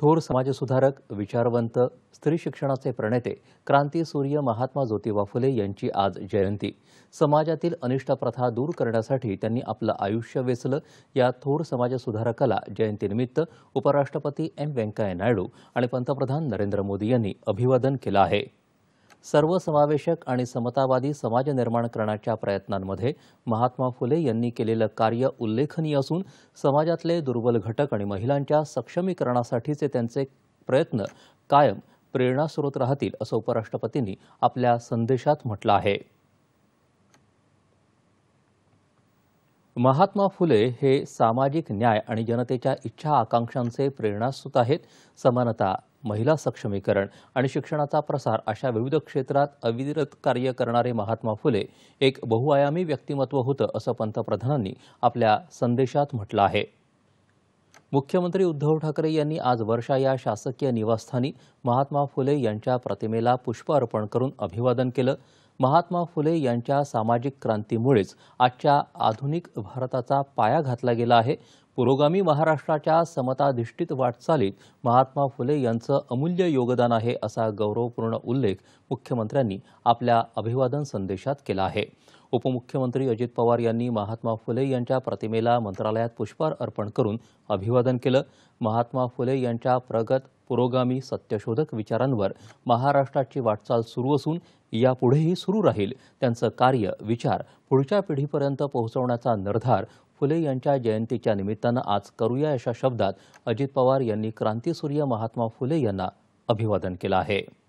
थोर समाजसुधारक विचारवंत स्त्री शिक्षणाचे प्रणेते क्रांतीसूर्य महात्मा ज्योतिबा फुले यांची आज जयंती समाजातील अनिष्ट प्रथा दूर करण्यासाठी त्यांनी आपलं आयुष्य वेचलं या थोर समाजसुधारकाला जयंतीनिमित्त उपराष्ट्रपती एम व्यंकय्या नायडू आणि पंतप्रधान नरेंद्र मोदी यांनी अभिवादन केलं आहे सर्वसमावेशक आणि समतावादी समाज निर्माण करण्याच्या प्रयत्नांमध्ये महात्मा फुले यांनी केलेलं कार्य उल्लेखनीय असून समाजातले दुर्बल घटक आणि महिलांच्या सक्षमीकरणासाठीचे त्यांचे प्रयत्न कायम प्रेरणास्रोत राहतील असं उपराष्ट्रपतींनी आपल्या संदेशात म्हटलं आहे महात्मा फुले हे सामाजिक न्याय आणि जनतेच्या इच्छा आकांक्षांचे प्रेरणास्रोत आहेत समानता महिला सक्षमीकरण आणि शिक्षणाचा प्रसार अशा विविध क्षेत्रात अविरत कार्य करणारे महात्मा फुले एक बहुआयामी व्यक्तिमत्व होतं असं पंतप्रधानांनी आपल्या संदेशात म्हटलं आहे मुख्यमंत्री उद्धव ठाकरे यांनी आज वर्षा या शासकीय निवासस्थानी महात्मा फुले यांच्या प्रतिमेला पुष्प अर्पण करून अभिवादन केलं महात्मा फुले यांच्या सामाजिक क्रांतीमुळेच आजच्या आधुनिक भारताचा पाया घातला गेला आहे पुरोगामी महाराष्ट्राच्या समताधिष्ठित वाटचालीत महात्मा फुले यांचं अमूल्य योगदान आहे असा गौरवपूर्ण उल्लेख मुख्यमंत्र्यांनी आपल्या अभिवादन संदेशात केला आहे उपमुख्यमंत्री अजित पवार यांनी महात्मा फुले यांच्या प्रतिमेला मंत्रालयात पुष्पहार अर्पण करून अभिवादन केलं महात्मा फुले यांच्या प्रगत पुरोगामी सत्यशोधक विचारांवर महाराष्ट्राची वाटचाल सुरू असून यापुढेही सुरू राहील त्यांचं कार्य विचार पुढच्या पिढीपर्यंत पोहोचवण्याचा निर्धार फुले यांच्या जयंतीच्या निमित्तानं आज करूया अशा शब्दात अजित पवार यांनी क्रांतीसूर्य महात्मा फुले यांना अभिवादन केलं आहे